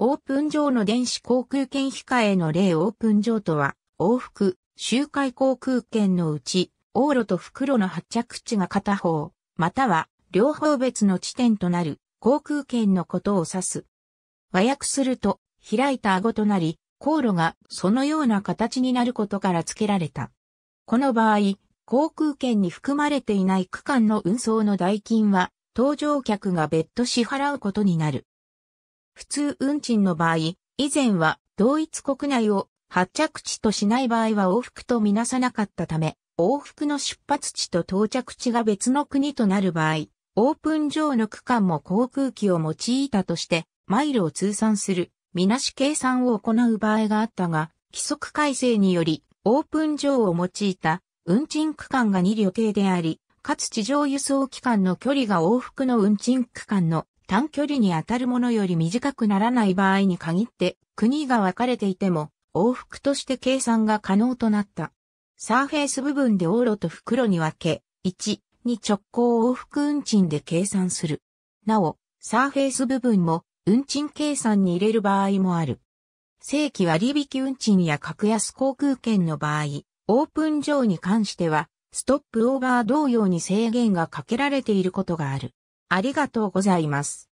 オープン上の電子航空券控えの例オープン上とは、往復、周回航空券のうち、往路と袋の発着地が片方、または両方別の地点となる航空券のことを指す。和訳すると、開いた顎となり、航路がそのような形になることから付けられた。この場合、航空券に含まれていない区間の運送の代金は、搭乗客が別途支払うことになる。普通運賃の場合、以前は同一国内を発着地としない場合は往復とみなさなかったため、往復の出発地と到着地が別の国となる場合、オープン上の区間も航空機を用いたとして、マイルを通算する、みなし計算を行う場合があったが、規則改正により、オープン上を用いた運賃区間が2旅程であり、かつ地上輸送機関の距離が往復の運賃区間の短距離に当たるものより短くならない場合に限って国が分かれていても往復として計算が可能となった。サーフェイス部分で往路と袋に分け、1、に直行往復運賃で計算する。なお、サーフェイス部分も運賃計算に入れる場合もある。正規割引運賃や格安航空券の場合、オープン上に関しては、ストップオーバー同様に制限がかけられていることがある。ありがとうございます。